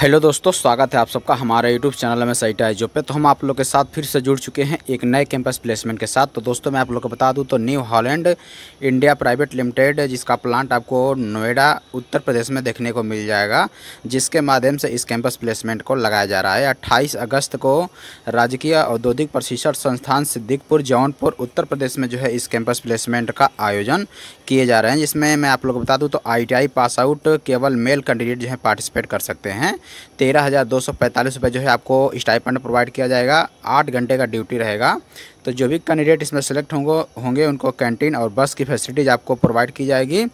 hello दोस्तों स्वागत है आप सबका हमारे यूट्यूब चैनल में सही टाइज पे तो हम आप लोग के साथ फिर से जुड़ चुके हैं एक नए कैंपस प्लेसमेंट के साथ तो दोस्तों मैं आप लोग को बता दूं तो New Holland India private limited जिसका प्लांट आपको नोएडा उत्तर प्रदेश में देखने को मिल जाएगा जिसके माध्यम से इस कैंपस प्लेसमेंट को लगाया जा रहा है अट्ठाईस अगस्त को राजकीय औद्योगिक प्रशिक्षण संस्थान सिद्दिकपुर जौनपुर उत्तर प्रदेश में जो है इस कैंपस प्लेसमेंट का आयोजन किए जा रहे हैं जिसमें मैं आप लोग को बता दूँ तो आई पास आउट केवल मेल कैंडिडेट जो है पार्टिसिपेट कर सकते हैं तेरह हज़ार दो सौ पैंतालीस रुपये जो है आपको स्टाइपेंड प्रोवाइड किया जाएगा आठ घंटे का ड्यूटी रहेगा तो जो भी कैंडिडेट इसमें सेलेक्ट होंगे होंगे उनको कैंटीन और बस की फैसिलिटीज आपको प्रोवाइड की जाएगी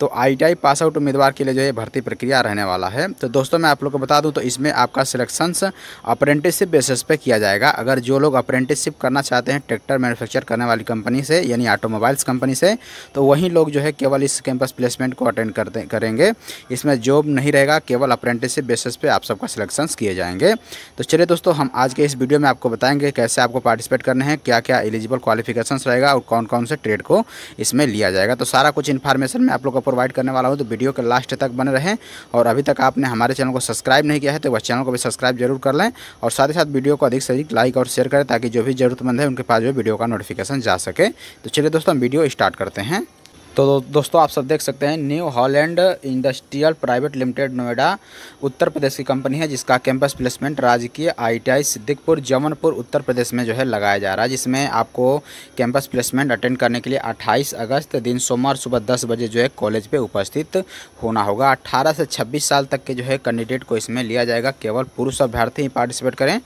तो आईटीआई पास आउट उम्मीदवार के लिए जो है भर्ती प्रक्रिया रहने वाला है तो दोस्तों मैं आप लोग को बता दूं तो इसमें आपका सिलेक्शंस अप्रेंटिसशिप बेसिस पे किया जाएगा अगर जो लोग अप्रेंटिसशिप करना चाहते हैं ट्रैक्टर मैनुफैक्चर करने वाली कंपनी से यानी ऑटोमोबाइल्स कंपनी से तो वहीं लोग जो है केवल इस कैंपस प्लेसमेंट को अटेंड करते करेंगे इसमें जॉब नहीं रहेगा केवल अप्रेंटिसशिप बेसिस पे आप सबका सिलेक्शंस किए जाएंगे तो चलिए दोस्तों हम आज के इस वीडियो में आपको बताएंगे कैसे आपको पार्टिसिपेट करने हैं क्या क्या एलिजिबल क्वालिफिकेशंस रहेगा और कौन कौन से ट्रेड को इसमें लिया जाएगा तो सारा कुछ इन्फॉर्मेशन मैं आप लोग को प्रोवाइड करने वाला हूँ तो वीडियो के लास्ट तक बने रहें और अभी तक आपने हमारे चैनल को सब्सक्राइब नहीं किया है तो वह चैनल को भी सब्सक्राइब जरूर कर लें और साथ ही साथ वीडियो को अधिक से अधिक लाइक और शेयर करें ताकि जो भी जरूरतमंद है उनके पास जो वीडियो का नोटिफिकेशन जा सके तो चलिए दोस्तों हम वीडियो स्टार्ट करते हैं तो दोस्तों आप सब देख सकते हैं New Holland industrial private limited Noida Uttar Pradesh की कंपनी है जिसका कैंपस प्लेसमेंट राजकीय आईटीआई सिद्दिकपुर जमनपुर उत्तर प्रदेश में जो है लगाया जा रहा है जिसमें आपको कैंपस प्लेसमेंट अटेंड करने के लिए 28 अगस्त दिन सोमवार सुबह दस बजे जो है कॉलेज पर उपस्थित होना होगा अट्ठारह से छब्बीस साल तक के जो है कैंडिडेट को इसमें लिया जाएगा केवल पुरुष अभ्यर्थी ही पार्टिसिपेट करें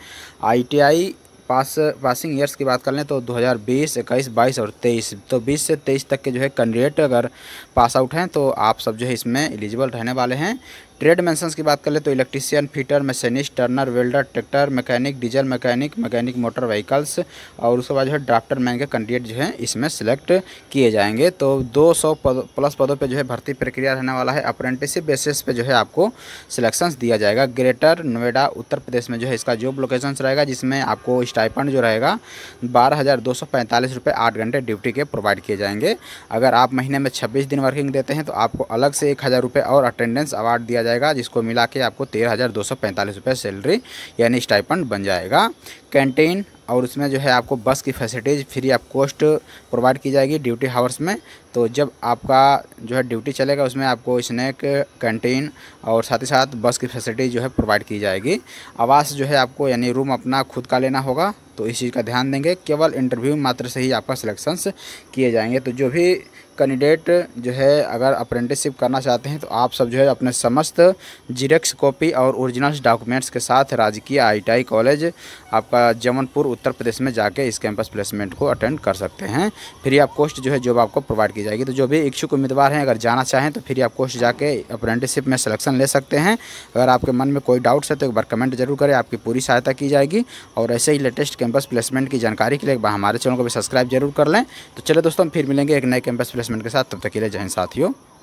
आई पास पासिंग ईयर्स की बात कर लें तो 2020, 21, 22 और 23 तो 20 से 23 तक के जो है कैंडिडेट अगर पास आउट हैं तो आप सब जो है इसमें एलिजिबल रहने वाले हैं ट्रेड मैंसन्स की बात कर ले तो electrician fitter machinist turner welder tractor mechanic diesel mechanic mechanic motor vehicles और उसके बाद जो है ड्राफ्टर मैन के कैंडिडेट जो है इसमें सेलेक्ट किए जाएंगे तो 200 पद, प्लस पदों पे जो है भर्ती प्रक्रिया रहने वाला है अप्रेंटिसशिप बेसिस पे जो है आपको सिलेक्शन दिया जाएगा ग्रेटर नोएडा उत्तर प्रदेश में जो है इसका जॉब लोकेशन रहेगा जिसमें आपको स्टाइपन जो रहेगा बारह हज़ार दो सौ पैंतालीस रुपये आठ घंटे ड्यूटी के प्रोवाइड किए जाएंगे अगर आप महीने में छब्बीस दिन वर्किंग देते हैं तो आपको अलग से एक हज़ार रुपये और अटेंडेंस अवार्ड दिया जाएगा जिसको मिला के आपको तेरह हज़ार दो सौ पैंतालीस रुपये सैलरी यानी स्टाइपेंड बन जाएगा कैंटीन और उसमें जो है आपको बस की facilities free of cost provide की जाएगी ड्यूटी हावर्स में तो जब आपका जो है ड्यूटी चलेगा उसमें आपको स्नैक कैंटीन और साथ ही साथ बस की फैसिलिटी जो है प्रोवाइड की जाएगी आवास जो है आपको यानी रूम अपना खुद का लेना होगा तो इस चीज़ का ध्यान देंगे केवल इंटरव्यू मात्र से ही आपका सिलेक्शंस किए जाएंगे तो जो भी कैंडिडेट जो है अगर अप्रेंटिसशिप करना चाहते हैं तो आप सब जो है अपने समस्त जीरेक्स कॉपी और ओरिजिनल डॉक्यूमेंट्स के साथ राजकीय आईटीआई कॉलेज आपका जमनपुर उत्तर प्रदेश में जाके इस कैंपस प्लेसमेंट को अटेंड कर सकते हैं फ्री आप कोस्ट जो है जॉब आपको प्रोवाइड की जाएगी तो जो भी इच्छुक उम्मीदवार हैं अगर जाना चाहें तो फ्री आप कोस्ट जाके अप्रेंटिसशिप में सलेक्शन ले सकते हैं अगर आपके मन में कोई डाउट्स है तो एक बार कमेंट जरूर करें आपकी पूरी सहायता की जाएगी और ऐसे ही लेटेस्ट कैंपस प्लेसमेंट की जानकारी के लिए हमारे चैनल को भी सब्सक्राइब जरूर कर लें तो चले दोस्तों हम फिर मिलेंगे एक नए कैंपस प्लेसमेंट के साथ तब तक के लिए जय हिंद साथियों